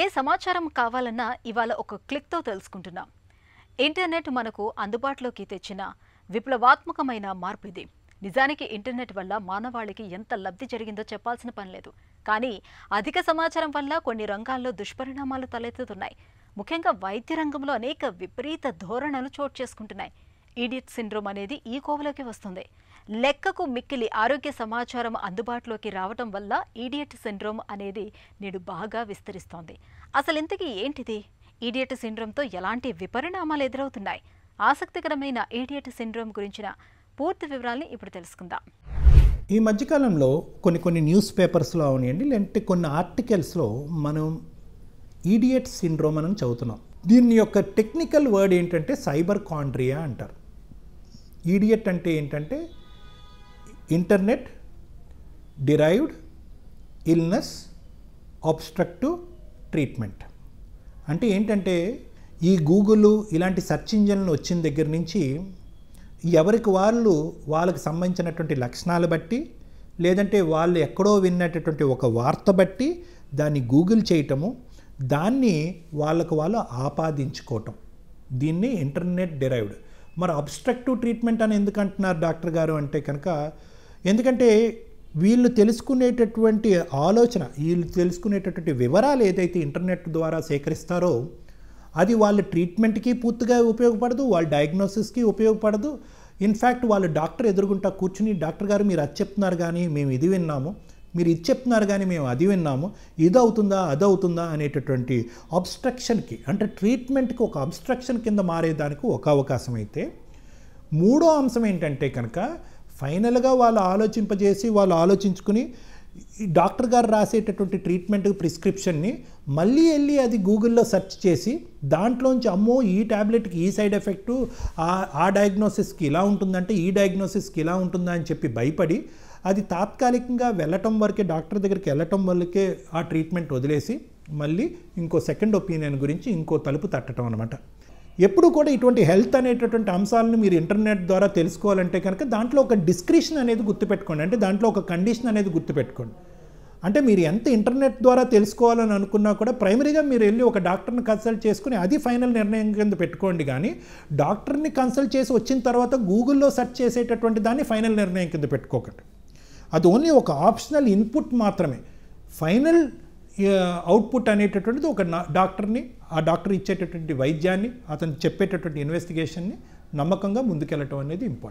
ఏ సమాచారం కావాలన్నా ఇవాళ ఒక క్లిక్తో తెలుసుకుంటున్నాం ఇంటర్నెట్ మనకు అందుబాటులోకి తెచ్చిన విప్లవాత్మకమైన మార్పు ఇది నిజానికి ఇంటర్నెట్ వల్ల మానవాళికి ఎంత లబ్ధి జరిగిందో చెప్పాల్సిన పని లేదు కానీ అధిక సమాచారం వల్ల కొన్ని రంగాల్లో దుష్పరిణామాలు తలెత్తుతున్నాయి ముఖ్యంగా వైద్య రంగంలో అనేక విపరీత ధోరణలు చోటు చేసుకుంటున్నాయి ఈడియట్ సిండ్రోమ్ అనేది ఈ కోవలోకి వస్తుంది లెక్కకు మిక్కిలి ఆరోగ్య సమాచారం అందుబాటులోకి రావడం వల్ల ఈడియట్ సిండ్రోమ్ అనేది నేడు బాగా విస్తరిస్తోంది అసలు ఇంతకీ ఏంటిది ఈడియట్ సిండ్రోమ్తో ఎలాంటి విపరిణామాలు ఎదురవుతున్నాయి ఆసక్తికరమైన ఈడియట్ సిండ్రోమ్ గురించిన పూర్తి వివరాల్ని ఇప్పుడు తెలుసుకుందాం ఈ మధ్యకాలంలో కొన్ని కొన్ని న్యూస్ పేపర్స్లో అవనియండి లేదంటే కొన్ని ఆర్టికల్స్లో మనం ఈడియట్ సిండ్రోమ్ అని చదువుతున్నాం దీని యొక్క టెక్నికల్ వర్డ్ ఏంటంటే సైబర్ కాండ్రియా అంటారు ఈడియట్ అంటే ఏంటంటే internet derived illness obstructive treatment అంటే ఏంటంటే ఈ గూగుల్ ఇలాంటి సెర్చ్ ఇంజన్లు వచ్చిన దగ్గర నుంచి ఎవరికి వాళ్ళు వాళ్ళకి సంబంధించినటువంటి లక్షణాలు బట్టి లేదంటే వాళ్ళు ఎక్కడో విన్నటువంటి ఒక వార్త బట్టి దాన్ని గూగుల్ చేయటము దాన్ని వాళ్ళకు వాళ్ళు ఆపాదించుకోవటం దీన్ని ఇంటర్నెట్ డిరైవ్డ్ మరి అబ్స్ట్రక్టివ్ ట్రీట్మెంట్ అని ఎందుకంటున్నారు డాక్టర్ గారు అంటే కనుక ఎందుకంటే వీళ్ళు తెలుసుకునేటటువంటి ఆలోచన వీళ్ళు తెలుసుకునేటటువంటి వివరాలు ఏదైతే ఇంటర్నెట్ ద్వారా సేకరిస్తారో అది వాళ్ళ ట్రీట్మెంట్కి పూర్తిగా ఉపయోగపడదు వాళ్ళ డయాగ్నోసిస్కి ఉపయోగపడదు ఇన్ఫ్యాక్ట్ వాళ్ళు డాక్టర్ ఎదురుగుంటా కూర్చుని డాక్టర్ గారు మీరు అది చెప్తున్నారు కానీ మేము ఇది విన్నాము మీరు ఇది చెప్తున్నారు కానీ మేము అది విన్నాము ఇది అవుతుందా అది అవుతుందా అనేటటువంటి అబ్స్ట్రక్షన్కి అంటే ట్రీట్మెంట్కి ఒక అబ్స్ట్రక్షన్ కింద మారేదానికి ఒక అవకాశం అయితే మూడో అంశం ఏంటంటే కనుక ఫైనల్గా వాళ్ళు ఆలోచింపజేసి వాళ్ళు ఆలోచించుకుని ఈ డాక్టర్ గారు రాసేటటువంటి ట్రీట్మెంట్ ప్రిస్క్రిప్షన్ని మళ్ళీ వెళ్ళి అది గూగుల్లో సెర్చ్ చేసి దాంట్లోంచి అమ్మో ఈ ట్యాబ్లెట్కి ఈ సైడ్ ఎఫెక్టు ఆ డయాగ్నోసిస్కి ఇలా ఉంటుందంటే ఈ డయాగ్నోసిస్కి ఇలా ఉంటుందా అని చెప్పి భయపడి అది తాత్కాలికంగా వెళ్ళటం వరకే డాక్టర్ దగ్గరికి వెళ్ళటం వరకే ఆ ట్రీట్మెంట్ వదిలేసి మళ్ళీ ఇంకో సెకండ్ ఒపీనియన్ గురించి ఇంకో తలుపు తట్టడం అనమాట ఎప్పుడు కూడా ఇటువంటి హెల్త్ అనేటటువంటి అంశాలను మీరు ఇంటర్నెట్ ద్వారా తెలుసుకోవాలంటే కనుక దాంట్లో ఒక డిస్క్రిప్షన్ అనేది గుర్తుపెట్టుకోండి అంటే దాంట్లో ఒక కండిషన్ అనేది గుర్తుపెట్టుకోండి అంటే మీరు ఎంత ఇంటర్నెట్ ద్వారా తెలుసుకోవాలని అనుకున్నా కూడా ప్రైమరీగా మీరు వెళ్ళి ఒక డాక్టర్ని కన్సల్ట్ చేసుకుని అది ఫైనల్ నిర్ణయం కింద పెట్టుకోండి కానీ డాక్టర్ని కన్సల్ట్ చేసి వచ్చిన తర్వాత గూగుల్లో సెర్చ్ చేసేటటువంటి దాన్ని ఫైనల్ నిర్ణయం కింద పెట్టుకోకండి అది ఓన్లీ ఒక ఆప్షనల్ ఇన్పుట్ మాత్రమే ఫైనల్ అవుట్పుట్ అనేటటువంటిది ఒక డాక్టర్ని ఆ డాక్టర్ ఇచ్చేటటువంటి వైద్యాన్ని అతను చెప్పేటటువంటి ఇన్వెస్టిగేషన్ని నమ్మకంగా ముందుకెళ్ళటం అనేది ఇంపార్టెంట్